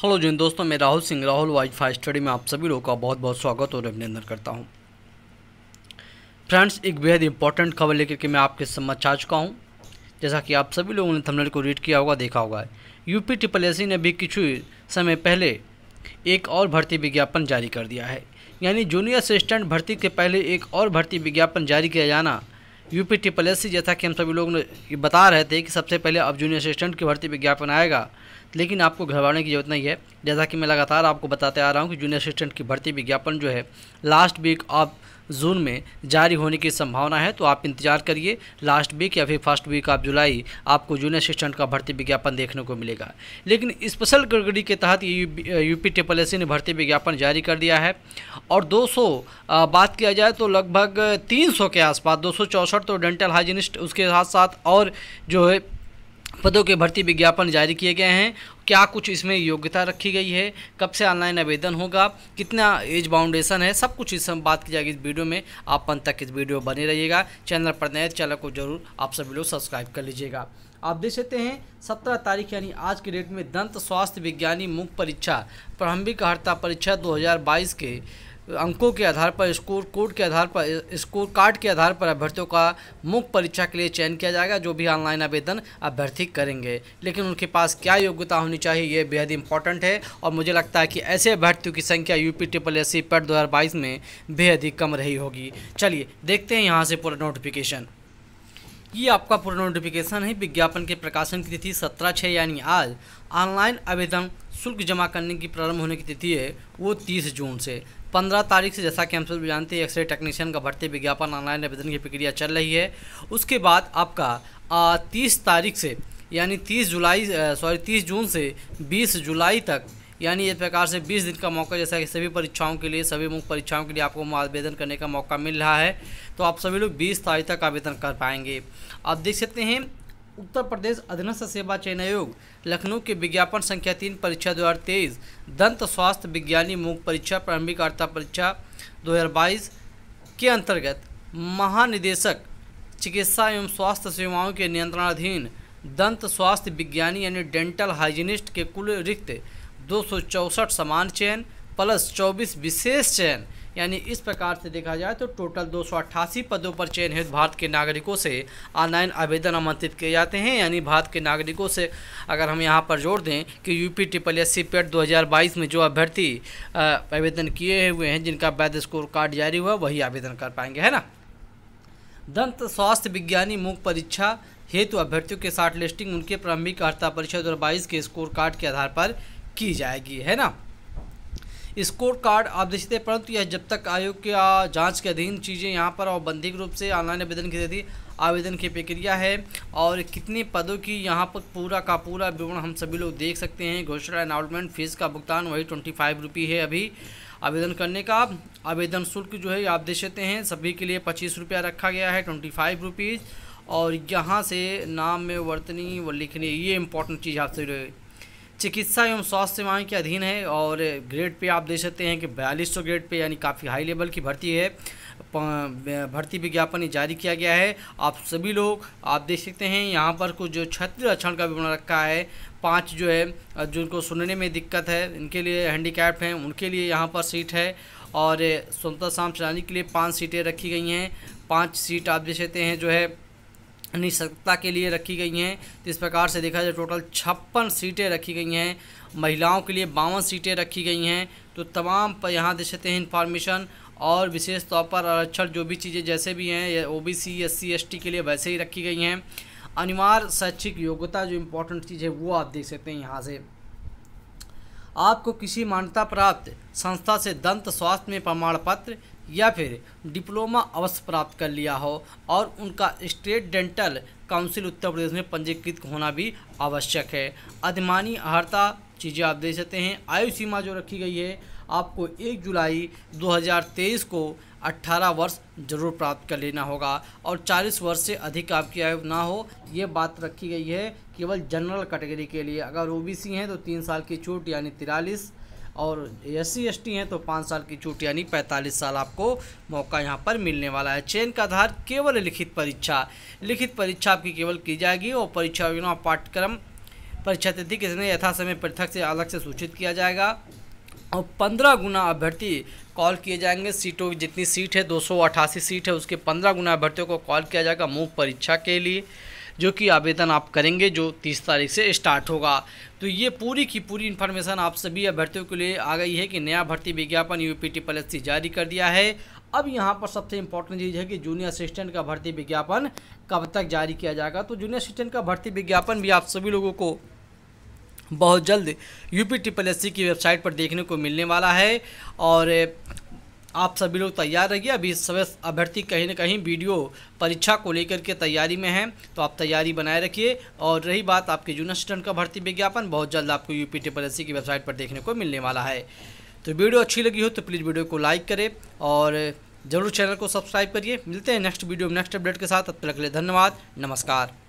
hello जिन दोस्तों मैं राहुल सिंह राहुल फाइव स्टडी में आप सभी लोगों का बहुत बहुत स्वागत और अभिनंदन करता हूं फ्रेंड्स एक बेहद इंपॉर्टेंट खबर लेकर के मैं आपके समक्ष आ चुका हूं जैसा कि आप सभी लोगों ने थंबनेल को रीड किया होगा देखा होगा यूपी ट्रिपल एस ने भी कुछ समय पहले एक और भर्ती विज्ञापन जारी कर दिया है यानी जूनियर असिस्टेंट भर्ती के पहले एक और भर्ती विज्ञापन जारी किया जाना यूपी ट्रिपल एस जैसा कि हम सभी लोग बता रहे थे कि सबसे पहले अब जूनियर असिस्टेंट की भर्ती विज्ञापन आएगा लेकिन आपको घबराने की ज़रूरत नहीं है जैसा कि मैं लगातार आपको बताते आ रहा हूँ कि जूनियर असिस्टेंट की भर्ती विज्ञापन जो है लास्ट वीक ऑफ जून में जारी होने की संभावना है तो आप इंतजार करिए लास्ट वीक या फिर फर्स्ट वीक ऑफ जुलाई आपको जूनियर असिस्टेंट का भर्ती विज्ञापन देखने को मिलेगा लेकिन स्पेशल कैटेगरी के तहत यूपी ट्रिपल एस ने भर्ती विज्ञापन जारी कर दिया है और 200 बात किया जाए तो लगभग 300 के आसपास दो सौ तो डेंटल हाइजीनिस्ट उसके साथ साथ और जो है पदों के भर्ती विज्ञापन जारी किए गए हैं क्या कुछ इसमें योग्यता रखी गई है कब से ऑनलाइन आवेदन होगा कितना एज बाउंडेशन है सब कुछ इस बात की जाएगी इस वीडियो में आप अंत तक इस वीडियो बने रहिएगा चैनल पर नए चैनल को जरूर आप सभी लोग सब्सक्राइब कर लीजिएगा आप देख सकते हैं सत्रह तारीख यानी आज के डेट में दंत स्वास्थ्य विज्ञानी मुख्य परीक्षा प्रारंभिक हड़ता परीक्षा दो के अंकों के आधार पर स्कोर कोड के आधार पर स्कोर कार्ड के आधार पर अभ्यर्थियों का मुख्य परीक्षा के लिए चयन किया जाएगा जो भी ऑनलाइन आवेदन अभ्यर्थी करेंगे लेकिन उनके पास क्या योग्यता होनी चाहिए ये बेहद इंपॉर्टेंट है और मुझे लगता है कि ऐसे अभ्यर्थियों की संख्या UP triple S C PET दो में बेहद ही कम रही होगी चलिए देखते हैं यहाँ से पूरा नोटिफिकेशन ये आपका पूरा नोटिफिकेशन है विज्ञापन के प्रकाशन की तिथि सत्रह छः यानी आज ऑनलाइन आवेदन शुल्क जमा करने की प्रारंभ होने की तिथि है वो तीस जून से पंद्रह तारीख से जैसा कि हम सब जानते हैं एक्सरे टेक्नीशियन का भर्ती विज्ञापन ऑनलाइन आवेदन की प्रक्रिया चल रही है उसके बाद आपका तीस तारीख से यानी तीस जुलाई सॉरी तीस जून से बीस जुलाई तक यानी इस प्रकार से 20 दिन का मौका जैसा कि सभी परीक्षाओं के लिए सभी मुख्य परीक्षाओं के लिए आपको आवेदन करने का मौका मिल रहा है तो आप सभी लोग 20 तारीख तक आवेदन कर पाएंगे आप देख सकते हैं उत्तर प्रदेश अधीनस्थ सेवा चयन आयोग लखनऊ के विज्ञापन संख्या तीन परीक्षा तेईस दंत स्वास्थ्य विज्ञानी मूक परीक्षा प्रारंभिक वार्ता परीक्षा 2022 के अंतर्गत महानिदेशक चिकित्सा एवं स्वास्थ्य सेवाओं के नियंत्रणाधीन दंत स्वास्थ्य विज्ञानी यानी डेंटल हाइजीनिस्ट के कुल रिक्त दो समान चयन प्लस चौबीस विशेष चयन यानी इस प्रकार से देखा जाए तो टोटल दो पदों पर चयनित भारत के नागरिकों से ऑनलाइन आवेदन आमंत्रित किए जाते हैं यानी भारत के नागरिकों से अगर हम यहाँ पर जोड़ दें कि UP triple S C PET दो में जो अभ्यर्थी आवेदन किए हुए हैं जिनका वैध स्कोर कार्ड जारी हुआ वही आवेदन कर पाएंगे है ना दंत स्वास्थ्य विज्ञानी मुख्य परीक्षा हेतु अभ्यर्थियों के साथ लिस्टिंग उनके प्रारंभिक अर्ता परीक्षा दो के स्कोर कार्ड के आधार पर की जाएगी है ना स्कोर कार्ड आदेशित है परंतु यह जब तक आयोग के जाँच के अधीन चीज़ें यहाँ पर और बंधिक रूप से ऑनलाइन आवेदन की जाती आवेदन की प्रक्रिया है और कितने पदों की यहाँ पर पूरा का पूरा विवरण हम सभी लोग देख सकते हैं घोषणा अनाउंसमेंट फीस का भुगतान वही ट्वेंटी फाइव रुपी है अभी आवेदन करने का आवेदन शुल्क जो है आप देख सकते हैं सभी के लिए पच्चीस रुपया रखा गया है ट्वेंटी फाइव रुपीज़ और यहाँ से नाम में वर्तनी व लिखनी ये इंपॉर्टेंट चीज़ आपसे चिकित्सा एवं स्वास्थ्य सेवाएँ के अधीन है और ग्रेड पे आप देख सकते हैं कि बयालीस सौ ग्रेड पे यानी काफ़ी हाई लेवल की भर्ती है भर्ती विज्ञापन जारी किया गया है आप सभी लोग आप देख सकते हैं यहाँ पर कुछ जो छत्र आरक्षण का विवरण रखा है पाँच जो है जिनको सुनने में दिक्कत है इनके लिए हैंडीकैप हैं उनके लिए यहाँ पर सीट है और स्वतंत्रता शाम चलाने के लिए पाँच सीटें रखी गई हैं पाँच सीट आप देख सकते हैं जो है निःशक्तता के लिए रखी गई हैं तो इस प्रकार से देखा जाए टोटल छप्पन सीटें रखी गई हैं महिलाओं के लिए बावन सीटें रखी गई हैं तो तमाम पर यहाँ दे सकते हैं इन्फॉर्मेशन और विशेष तौर पर आरक्षण जो भी चीज़ें जैसे भी हैं O B C S C S T के लिए वैसे ही रखी गई हैं अनिवार्य शैक्षिक योग्यता जो इम्पोर्टेंट चीज़ है वो आप देख सकते हैं यहाँ से आपको किसी मान्यता प्राप्त संस्था से दंत स्वास्थ्य में प्रमाण पत्र या फिर डिप्लोमा अवश्य प्राप्त कर लिया हो और उनका state dental council Uttar Pradesh में पंजीकृत होना भी आवश्यक है अधिमानी अहर्ता चीज़ें आप दे सकते हैं आयु सीमा जो रखी गई है आपको एक जुलाई 2023 को 18 वर्ष जरूर प्राप्त कर लेना होगा और 40 वर्ष से अधिक आपकी आयु ना हो ये बात रखी गई है केवल जनरल कैटेगरी के लिए अगर ओबीसी हैं तो तीन साल की छूट यानी तिरालीस और एस सी हैं तो पाँच साल की छूट यानी पैंतालीस साल आपको मौका यहाँ पर मिलने वाला है चयन का आधार केवल लिखित परीक्षा लिखित परीक्षा आपकी केवल की जाएगी और परीक्षा योजना पाठ्यक्रम परीक्षा तिथि के समय यथासमय पृथक से अलग से सूचित किया जाएगा और पंद्रह गुना अभ्यर्थी कॉल किए जाएंगे सीटों की जितनी सीट है दो सीट है उसके पंद्रह गुना अभ्यर्थियों को कॉल किया जाएगा मूव परीक्षा के लिए जो कि आवेदन आप करेंगे जो 30 तारीख से स्टार्ट होगा तो ये पूरी की पूरी इन्फॉर्मेशन आप सभी अभ्यर्थियों के लिए आ गई है कि नया भर्ती विज्ञापन यू पी टी जारी कर दिया है अब यहाँ पर सबसे इम्पोर्टेंट चीज़ है कि जूनियर असिस्टेंट का भर्ती विज्ञापन कब तक जारी किया जाएगा तो जूनियर असिस्टेंट का भर्ती विज्ञापन भी आप सभी लोगों को बहुत जल्द यू पी ट्रिपल एस की वेबसाइट पर देखने को मिलने वाला है और आप सभी लोग तैयार रहिए अभी सभी अभ्यर्थी कहीं ना कहीं वीडियो परीक्षा को लेकर के तैयारी में हैं तो आप तैयारी बनाए रखिए और रही बात आपके जूनियर स्टूडेंट का भर्ती विज्ञापन बहुत जल्द आपको यू पी ट्रिपल एस की वेबसाइट पर देखने को मिलने वाला है तो वीडियो अच्छी लगी हो तो प्लीज़ वीडियो को लाइक करें और ज़रूर चैनल को सब्सक्राइब करिए मिलते हैं नेक्स्ट वीडियो में नेक्स्ट अपडेट के साथ तब तक के लिए धन्यवाद नमस्कार